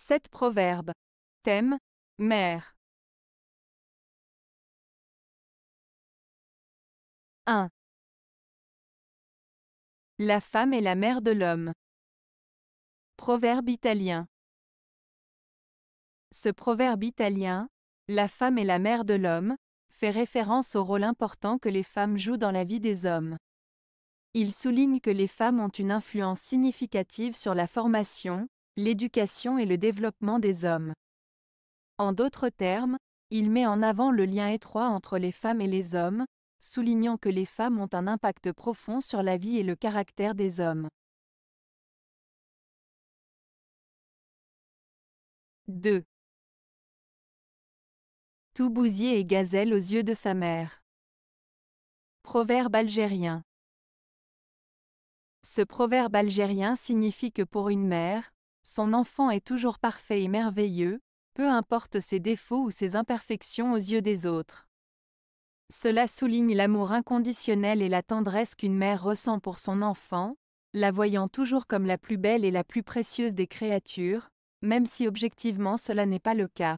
7 proverbes. Thème Mère. 1. La femme est la mère de l'homme. Proverbe italien. Ce proverbe italien, la femme est la mère de l'homme, fait référence au rôle important que les femmes jouent dans la vie des hommes. Il souligne que les femmes ont une influence significative sur la formation, l'éducation et le développement des hommes. En d'autres termes, il met en avant le lien étroit entre les femmes et les hommes, soulignant que les femmes ont un impact profond sur la vie et le caractère des hommes. 2. Tout bousier et gazelle aux yeux de sa mère. Proverbe algérien. Ce proverbe algérien signifie que pour une mère, son enfant est toujours parfait et merveilleux, peu importe ses défauts ou ses imperfections aux yeux des autres. Cela souligne l'amour inconditionnel et la tendresse qu'une mère ressent pour son enfant, la voyant toujours comme la plus belle et la plus précieuse des créatures, même si objectivement cela n'est pas le cas.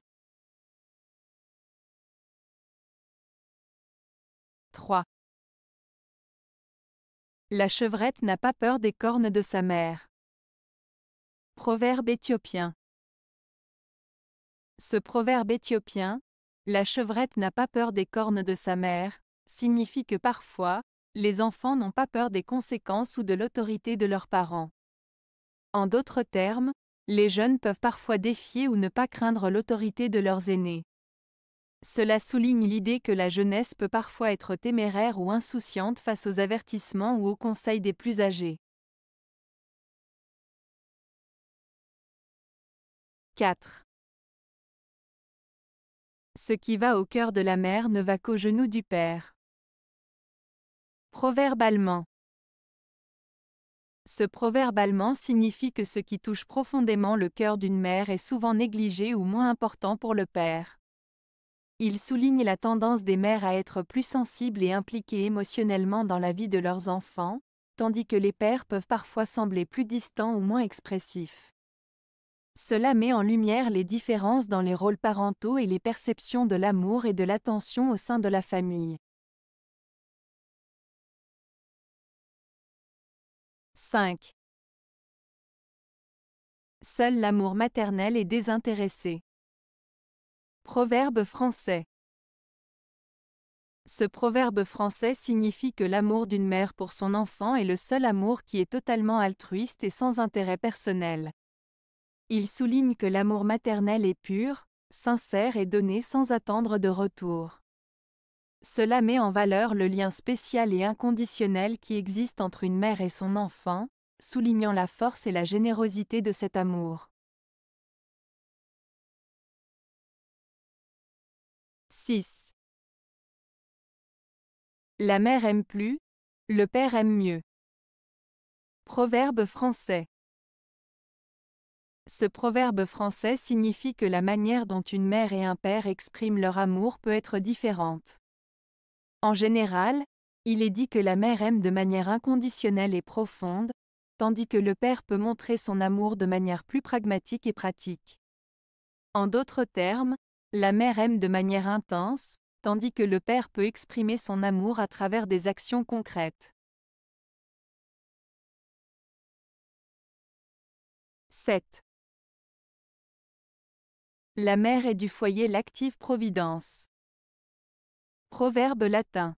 3. La chevrette n'a pas peur des cornes de sa mère. Proverbe éthiopien. Ce proverbe éthiopien, la chevrette n'a pas peur des cornes de sa mère, signifie que parfois, les enfants n'ont pas peur des conséquences ou de l'autorité de leurs parents. En d'autres termes, les jeunes peuvent parfois défier ou ne pas craindre l'autorité de leurs aînés. Cela souligne l'idée que la jeunesse peut parfois être téméraire ou insouciante face aux avertissements ou aux conseils des plus âgés. 4. Ce qui va au cœur de la mère ne va qu'au genou du père. Proverbe Ce proverbe allemand signifie que ce qui touche profondément le cœur d'une mère est souvent négligé ou moins important pour le père. Il souligne la tendance des mères à être plus sensibles et impliquées émotionnellement dans la vie de leurs enfants, tandis que les pères peuvent parfois sembler plus distants ou moins expressifs. Cela met en lumière les différences dans les rôles parentaux et les perceptions de l'amour et de l'attention au sein de la famille. 5. Seul l'amour maternel est désintéressé. Proverbe français. Ce proverbe français signifie que l'amour d'une mère pour son enfant est le seul amour qui est totalement altruiste et sans intérêt personnel. Il souligne que l'amour maternel est pur, sincère et donné sans attendre de retour. Cela met en valeur le lien spécial et inconditionnel qui existe entre une mère et son enfant, soulignant la force et la générosité de cet amour. 6. La mère aime plus, le père aime mieux. Proverbe français. Ce proverbe français signifie que la manière dont une mère et un père expriment leur amour peut être différente. En général, il est dit que la mère aime de manière inconditionnelle et profonde, tandis que le père peut montrer son amour de manière plus pragmatique et pratique. En d'autres termes, la mère aime de manière intense, tandis que le père peut exprimer son amour à travers des actions concrètes. 7. La mère est du foyer l'active providence. Proverbe latin.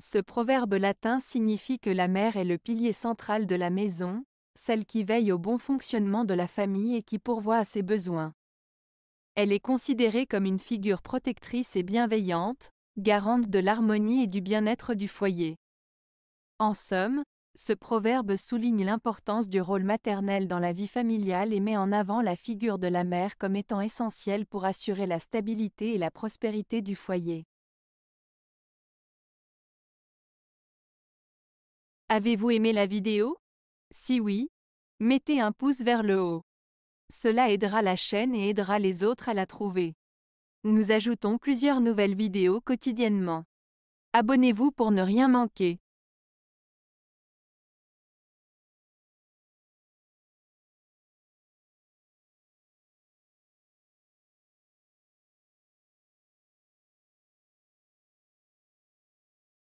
Ce proverbe latin signifie que la mère est le pilier central de la maison, celle qui veille au bon fonctionnement de la famille et qui pourvoit à ses besoins. Elle est considérée comme une figure protectrice et bienveillante, garante de l'harmonie et du bien-être du foyer. En somme, ce proverbe souligne l'importance du rôle maternel dans la vie familiale et met en avant la figure de la mère comme étant essentielle pour assurer la stabilité et la prospérité du foyer. Avez-vous aimé la vidéo Si oui, mettez un pouce vers le haut. Cela aidera la chaîne et aidera les autres à la trouver. Nous ajoutons plusieurs nouvelles vidéos quotidiennement. Abonnez-vous pour ne rien manquer.